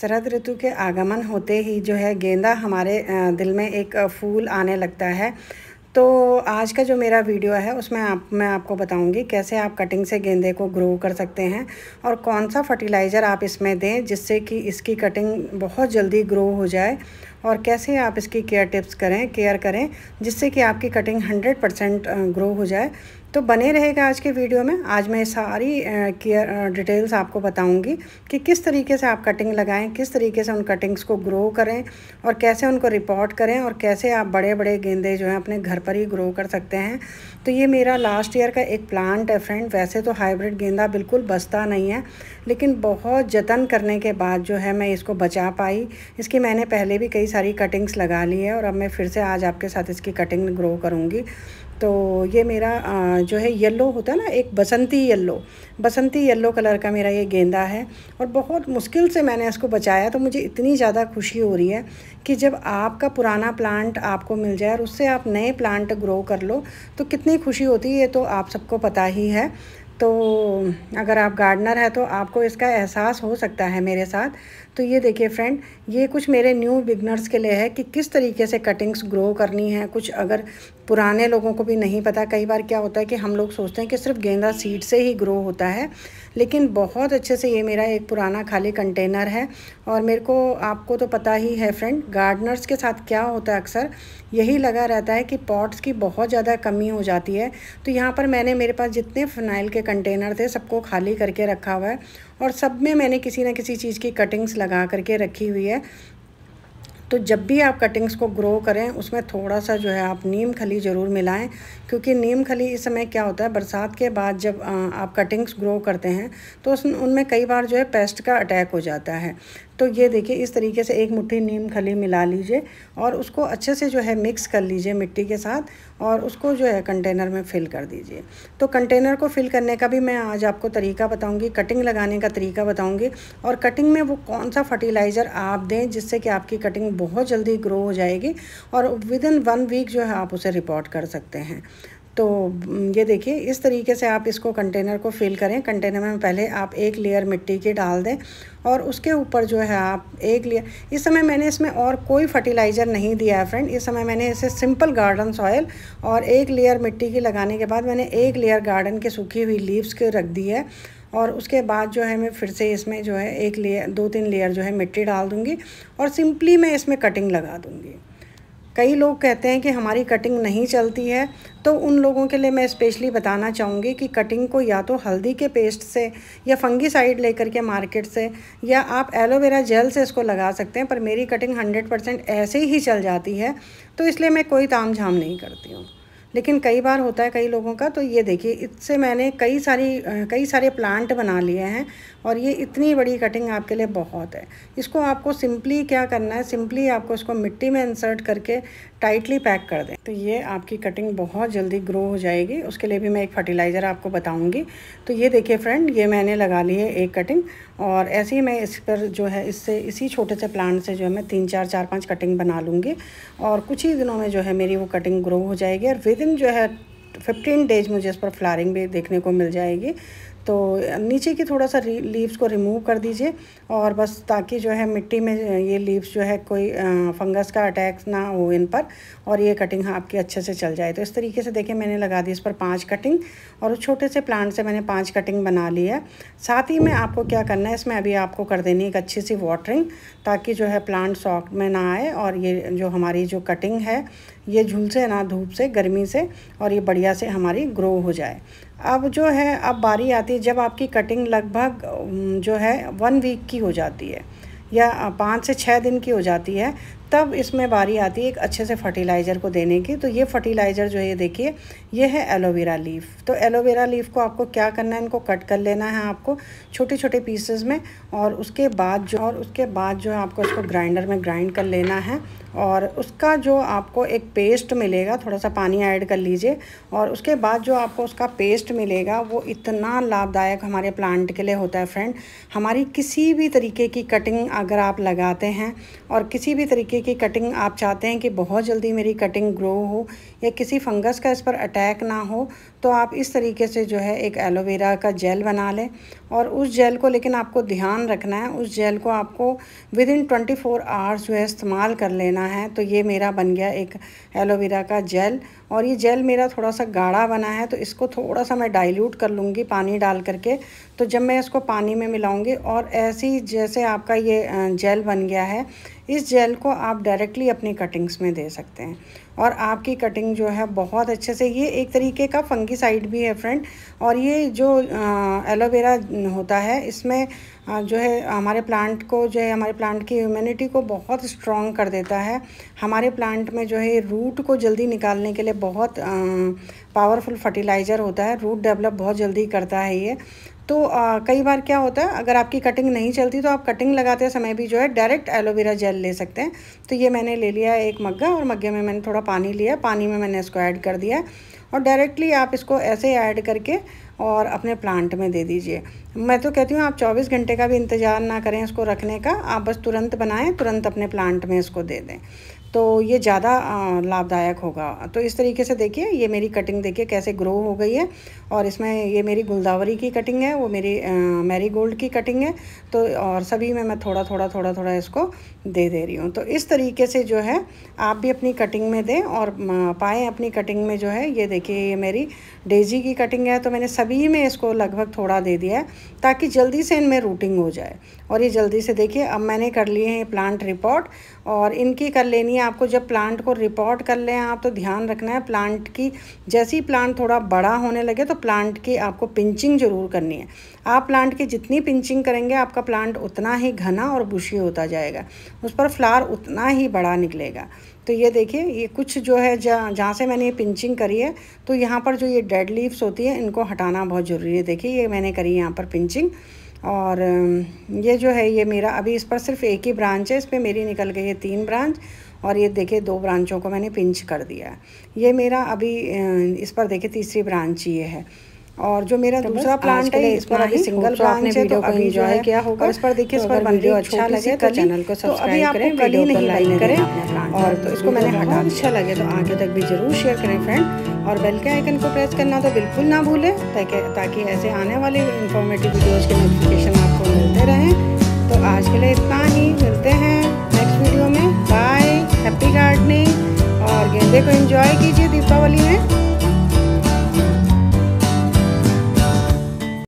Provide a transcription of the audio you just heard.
शरद ऋतु के आगमन होते ही जो है गेंदा हमारे दिल में एक फूल आने लगता है तो आज का जो मेरा वीडियो है उसमें आप मैं आपको बताऊंगी कैसे आप कटिंग से गेंदे को ग्रो कर सकते हैं और कौन सा फर्टिलाइज़र आप इसमें दें जिससे कि इसकी कटिंग बहुत जल्दी ग्रो हो जाए और कैसे आप इसकी केयर टिप्स करें केयर करें जिससे कि आपकी कटिंग 100 परसेंट ग्रो हो जाए तो बने रहेगा आज के वीडियो में आज मैं सारी केयर डिटेल्स आपको बताऊंगी कि किस तरीके से आप कटिंग लगाएं किस तरीके से उन कटिंग्स को ग्रो करें और कैसे उनको रिपोर्ट करें और कैसे आप बड़े बड़े गेंदे जो हैं अपने घर पर ही ग्रो कर सकते हैं तो ये मेरा लास्ट ईयर का एक प्लांट है फ्रेंड वैसे तो हाइब्रिड गेंदा बिल्कुल बसता नहीं है लेकिन बहुत जतन करने के बाद जो है मैं इसको बचा पाई इसकी मैंने पहले भी कई सारी कटिंग्स लगा ली है और अब मैं फिर से आज आपके साथ इसकी कटिंग ग्रो करूँगी तो ये मेरा जो है येलो होता है ना एक बसंती येलो बसंती येलो कलर का मेरा ये गेंदा है और बहुत मुश्किल से मैंने इसको बचाया तो मुझे इतनी ज़्यादा खुशी हो रही है कि जब आपका पुराना प्लांट आपको मिल जाए और उससे आप नए प्लांट ग्रो कर लो तो कितनी खुशी होती है ये तो आप सबको पता ही है तो अगर आप गार्डनर हैं तो आपको इसका एहसास हो सकता है मेरे साथ तो ये देखिए फ्रेंड ये कुछ मेरे न्यू बिगनर्स के लिए है कि किस तरीके से कटिंग्स ग्रो करनी है कुछ अगर पुराने लोगों को भी नहीं पता कई बार क्या होता है कि हम लोग सोचते हैं कि सिर्फ गेंदा सीड से ही ग्रो होता है लेकिन बहुत अच्छे से ये मेरा एक पुराना खाली कंटेनर है और मेरे को आपको तो पता ही है फ्रेंड गार्डनर्स के साथ क्या होता है अक्सर यही लगा रहता है कि पॉट्स की बहुत ज़्यादा कमी हो जाती है तो यहाँ पर मैंने मेरे पास जितने फिनाइल के कंटेनर थे सबको खाली करके रखा हुआ है और सब में मैंने किसी न किसी चीज़ की कटिंग्स लगा करके रखी हुई है तो जब भी आप कटिंग्स को ग्रो करें उसमें थोड़ा सा जो है आप नीम खली ज़रूर मिलाएं क्योंकि नीम खली इस समय क्या होता है बरसात के बाद जब आप कटिंग्स ग्रो करते हैं तो उस उनमें कई बार जो है पेस्ट का अटैक हो जाता है तो ये देखिए इस तरीके से एक मुट्ठी नीम खली मिला लीजिए और उसको अच्छे से जो है मिक्स कर लीजिए मिट्टी के साथ और उसको जो है कंटेनर में फ़िल कर दीजिए तो कंटेनर को फ़िल करने का भी मैं आज आपको तरीका बताऊँगी कटिंग लगाने का तरीका बताऊँगी और कटिंग में वो कौन सा फर्टिलाइज़र आप दें जिससे कि आपकी कटिंग बहुत जल्दी ग्रो हो जाएगी और विद इन वन वीक जो है आप उसे रिपोर्ट कर सकते हैं तो ये देखिए इस तरीके से आप इसको कंटेनर को फिल करें कंटेनर में पहले आप एक लेयर मिट्टी की डाल दें और उसके ऊपर जो है आप एक लेयर इस समय मैंने इसमें और कोई फर्टिलाइज़र नहीं दिया है फ्रेंड इस समय मैंने इसे सिंपल गार्डन सॉयल और एक लेयर मिट्टी की लगाने के बाद मैंने एक लेयर गार्डन के सूखी हुई लीव्स के रख दी है और उसके बाद जो है मैं फिर से इसमें जो है एक लेयर दो तीन लेयर जो है मिट्टी डाल दूँगी और सिंपली मैं इसमें कटिंग लगा दूँगी कई लोग कहते हैं कि हमारी कटिंग नहीं चलती है तो उन लोगों के लिए मैं स्पेशली बताना चाहूँगी कि कटिंग को या तो हल्दी के पेस्ट से या फंगी साइड लेकर के मार्केट से या आप एलोवेरा जेल से इसको लगा सकते हैं पर मेरी कटिंग 100 परसेंट ऐसे ही चल जाती है तो इसलिए मैं कोई ताम झाम नहीं करती हूँ लेकिन कई बार होता है कई लोगों का तो ये देखिए इससे मैंने कई सारी कई सारे प्लांट बना लिए हैं और ये इतनी बड़ी कटिंग आपके लिए बहुत है इसको आपको सिंपली क्या करना है सिंपली आपको इसको मिट्टी में इंसर्ट करके टाइटली पैक कर दें तो ये आपकी कटिंग बहुत जल्दी ग्रो हो जाएगी उसके लिए भी मैं एक फर्टिलाइज़र आपको बताऊंगी तो ये देखिए फ्रेंड ये मैंने लगा ली है एक कटिंग और ऐसे ही मैं इस पर जो है इससे इसी छोटे से प्लांट से जो है मैं तीन चार चार पाँच कटिंग बना लूँगी और कुछ ही दिनों में जो है मेरी वो कटिंग ग्रो हो जाएगी और विद इन जो है फिफ्टीन डेज मुझे इस पर फ्लारिंग भी देखने को मिल जाएगी तो नीचे की थोड़ा सा लीव्स को रिमूव कर दीजिए और बस ताकि जो है मिट्टी में ये लीव्स जो है कोई फंगस का अटैक ना हो इन पर और ये कटिंग हाँ आपकी अच्छे से चल जाए तो इस तरीके से देखिए मैंने लगा दी इस पर पांच कटिंग और उस छोटे से प्लांट से मैंने पांच कटिंग बना ली है साथ ही में आपको क्या करना है इसमें अभी आपको कर देनी एक अच्छी सी वाटरिंग ताकि जो है प्लांट सॉफ्ट में ना आए और ये जो हमारी जो कटिंग है ये झुलसे ना धूप से गर्मी से और ये बढ़िया से हमारी ग्रो हो जाए अब जो है अब बारी आती है जब आपकी कटिंग लगभग जो है वन वीक की हो जाती है या पाँच से छः दिन की हो जाती है तब इसमें बारी आती है एक अच्छे से फर्टिलाइज़र को देने की तो ये फर्टिलाइज़र जो है ये देखिए ये है एलोवेरा लीफ तो एलोवेरा लीफ को आपको क्या करना है इनको कट कर लेना है आपको छोटे छोटे पीसेस में और उसके बाद जो और उसके बाद जो है आपको इसको ग्राइंडर में ग्राइंड कर लेना है और उसका जो आपको एक पेस्ट मिलेगा थोड़ा सा पानी ऐड कर लीजिए और उसके बाद जो आपको उसका पेस्ट मिलेगा वो इतना लाभदायक हमारे प्लांट के लिए होता है फ्रेंड हमारी किसी भी तरीके की कटिंग अगर आप लगाते हैं और किसी भी तरीके की कटिंग आप चाहते हैं कि बहुत जल्दी मेरी कटिंग ग्रो हो या किसी फंगस का इस पर अटैक ना हो तो आप इस तरीके से जो है एक एलोवेरा का जेल बना लें और उस जेल को लेकिन आपको ध्यान रखना है उस जेल को आपको within twenty four hours जो है इस्तेमाल कर लेना है तो ये मेरा बन गया एक एलोवेरा का जेल और ये जेल मेरा थोड़ा सा गाढ़ा बना है तो इसको थोड़ा सा मैं डाइल्यूट कर लूँगी पानी डाल करके तो जब मैं इसको पानी में मिलाऊंगी और ऐसे ही जैसे आपका ये जेल बन गया है इस जेल को आप डायरेक्टली अपनी कटिंग्स में दे सकते हैं और आपकी कटिंग जो है बहुत अच्छे से ये एक तरीके का फंगीसाइड भी है फ्रेंड और ये जो एलोवेरा होता है इसमें जो है हमारे प्लांट को जो है हमारे प्लांट की इम्यूनिटी को बहुत स्ट्रॉन्ग कर देता है हमारे प्लांट में जो है रूट को जल्दी निकालने के लिए बहुत पावरफुल फर्टिलाइज़र होता है रूट डेवलप बहुत जल्दी करता है ये तो आ, कई बार क्या होता है अगर आपकी कटिंग नहीं चलती तो आप कटिंग लगाते समय भी जो है डायरेक्ट एलोवेरा जेल ले सकते हैं तो ये मैंने ले लिया है एक मग्गा और मग्गे में मैंने थोड़ा पानी लिया पानी में मैंने इसको ऐड कर दिया और डायरेक्टली आप इसको ऐसे ऐड करके और अपने प्लांट में दे दीजिए मैं तो कहती हूँ आप 24 घंटे का भी इंतज़ार ना करें इसको रखने का आप बस तुरंत बनाएं तुरंत अपने प्लांट में इसको दे दें तो ये ज़्यादा लाभदायक होगा तो इस तरीके से देखिए ये मेरी कटिंग देखिए कैसे ग्रो हो गई है और इसमें ये मेरी गुलदावरी की कटिंग है वो मेरी मैरी गोल्ड की कटिंग है तो और सभी में मैं थोड़ा थोड़ा थोड़ा थोड़ा इसको दे दे रही हूँ तो इस तरीके से जो है आप भी अपनी कटिंग में दें और पाएँ अपनी कटिंग में जो है ये देखिए ये मेरी डेजी की कटिंग है तो मैंने सभी में इसको लगभग थोड़ा दे दिया है ताकि जल्दी से इनमें रूटिंग हो जाए और ये जल्दी से देखिए अब मैंने कर लिए हैं प्लांट रिपोर्ट और इनकी कर लेनी है आपको जब प्लांट को रिपोर्ट कर लें आप तो ध्यान रखना है प्लांट की जैसे ही प्लांट थोड़ा बड़ा होने लगे तो प्लांट की आपको पिंचिंग ज़रूर करनी है आप प्लांट की जितनी पिंचिंग करेंगे आपका प्लांट उतना ही घना और बुशी होता जाएगा उस पर फ्लावर उतना ही बड़ा निकलेगा तो ये देखिए ये कुछ जो है जहाँ जहाँ से मैंने ये पिंचिंग करी है तो यहाँ पर जो ये डेड लीव्स होती है इनको हटाना बहुत ज़रूरी है देखिए ये मैंने करी यहाँ पर पिंचिंग और ये जो है ये मेरा अभी इस पर सिर्फ एक ही ब्रांच है इस पर मेरी निकल गई है तीन ब्रांच और ये देखिए दो ब्रांचों को मैंने पिंच कर दिया ये मेरा अभी इस पर देखिए तीसरी ब्रांच ये है और जो मेरा तो दूसरा प्लांट है तो इस पर अभी सिंगल ब्रांच है तो अभी जो है क्या होगा इस पर देखिए इस पर वीडियो अच्छा लगे तो चैनल को सब्सक्राइब तो करें नहीं लाइक करें और तो इसको मैंने हटा अच्छा लगे तो आगे तक भी जरूर शेयर करें फ्रेंड और बेल के आइकन को प्रेस करना तो बिल्कुल ना भूलें ताकि ताकि ऐसे आने वाले इंफॉर्मेटिव वीडियोज़ के नोटिफिकेशन आपको मिलते रहें तो आज के लिए इतना ही मिलते हैं नेक्स्ट वीडियो में बाय हैप्पी गार्डनिंग और गेंदे को इंजॉय कीजिए दीपावली में